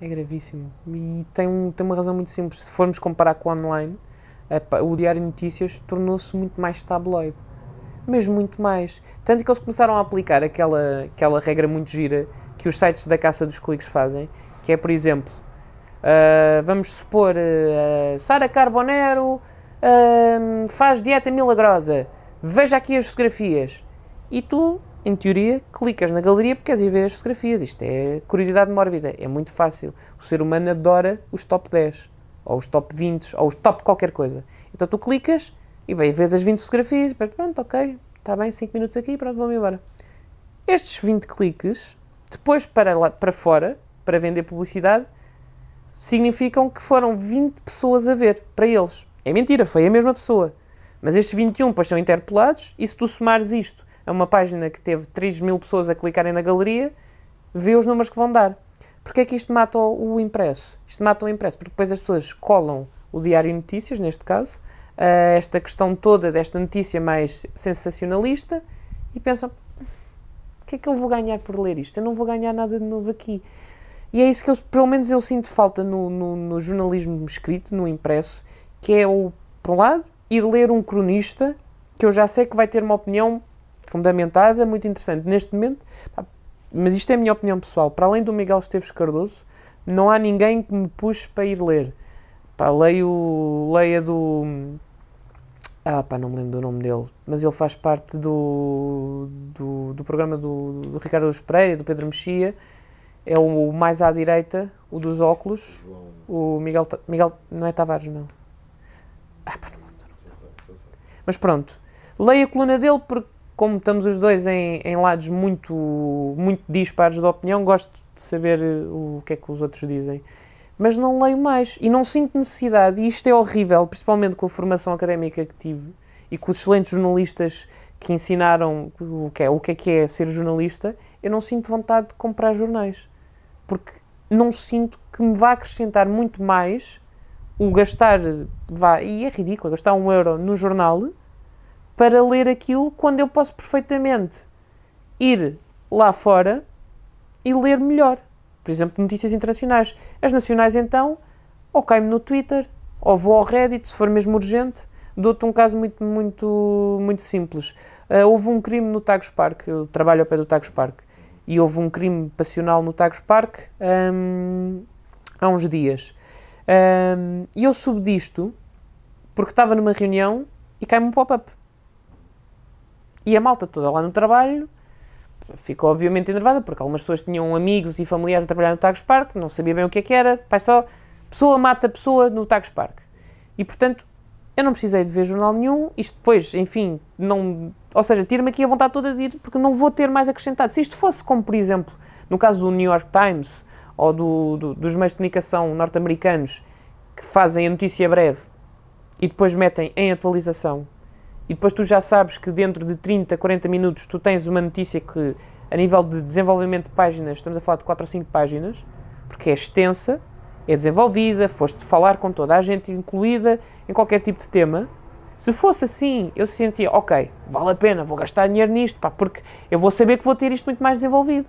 É gravíssimo. E tem, um, tem uma razão muito simples. Se formos comparar com o online, o Diário de Notícias tornou-se muito mais tabloide. Mas muito mais. Tanto que eles começaram a aplicar aquela, aquela regra muito gira que os sites da caça dos cliques fazem, que é, por exemplo, uh, vamos supor, uh, Sara Carbonero uh, faz dieta milagrosa, veja aqui as fotografias. E tu em teoria, clicas na galeria porque queres ir ver as fotografias. Isto é curiosidade mórbida, é muito fácil. O ser humano adora os top 10, ou os top 20, ou os top qualquer coisa. Então tu clicas e vais ver as 20 fotografias, pronto, ok, está bem, 5 minutos aqui, pronto, vamos embora. Estes 20 cliques, depois para, lá, para fora, para vender publicidade, significam que foram 20 pessoas a ver, para eles. É mentira, foi a mesma pessoa. Mas estes 21 depois são interpelados e se tu somares isto a é uma página que teve 3 mil pessoas a clicarem na galeria, vê os números que vão dar. Porquê é que isto mata o impresso? Isto mata o impresso, porque depois as pessoas colam o Diário Notícias, neste caso, eh, esta questão toda desta notícia mais sensacionalista e pensam: o que é que eu vou ganhar por ler isto? Eu não vou ganhar nada de novo aqui. E é isso que eu, pelo menos, eu sinto falta no, no, no jornalismo escrito, no impresso, que é o, por um lado, ir ler um cronista que eu já sei que vai ter uma opinião fundamentada, muito interessante. Neste momento, mas isto é a minha opinião pessoal, para além do Miguel Esteves Cardoso, não há ninguém que me puxe para ir ler. Pá, leio, leia do... Ah, pá, não me lembro do nome dele, mas ele faz parte do, do, do programa do, do Ricardo Luz Pereira, do Pedro Mexia, é o, o, mais à direita, o dos óculos, o Miguel, Miguel não é Tavares, não. Ah, pá, não, não, não. Mas pronto, leia a coluna dele porque como estamos os dois em, em lados muito, muito dispares de opinião, gosto de saber eh, o que é que os outros dizem. Mas não leio mais e não sinto necessidade, e isto é horrível, principalmente com a formação académica que tive e com os excelentes jornalistas que ensinaram o que é, o que é que é ser jornalista, eu não sinto vontade de comprar jornais. Porque não sinto que me vá acrescentar muito mais o gastar, vá, e é ridículo, é gastar um euro no jornal para ler aquilo quando eu posso perfeitamente ir lá fora e ler melhor. Por exemplo, notícias internacionais. As nacionais, então, ou caio no Twitter, ou vou ao Reddit, se for mesmo urgente. Dou-te um caso muito, muito, muito simples. Uh, houve um crime no Tagus Park, eu trabalho ao pé do Tagus Park, e houve um crime passional no Tagus Park um, há uns dias. Um, e eu soube disto porque estava numa reunião e cai-me um pop-up. E a malta toda lá no trabalho ficou obviamente enervada, porque algumas pessoas tinham amigos e familiares a trabalhar no Tagus Park, não sabia bem o que é que era, pai só, pessoa mata pessoa no Tagus Park. E portanto, eu não precisei de ver jornal nenhum, isto depois, enfim, não, ou seja, tira-me aqui a vontade toda de ir, porque não vou ter mais acrescentado. Se isto fosse como, por exemplo, no caso do New York Times ou do, do, dos meios de comunicação norte-americanos, que fazem a notícia breve e depois metem em atualização e depois tu já sabes que dentro de 30, 40 minutos tu tens uma notícia que, a nível de desenvolvimento de páginas, estamos a falar de 4 ou 5 páginas, porque é extensa, é desenvolvida, foste falar com toda a gente, incluída em qualquer tipo de tema. Se fosse assim, eu sentia, ok, vale a pena, vou gastar dinheiro nisto, pá, porque eu vou saber que vou ter isto muito mais desenvolvido.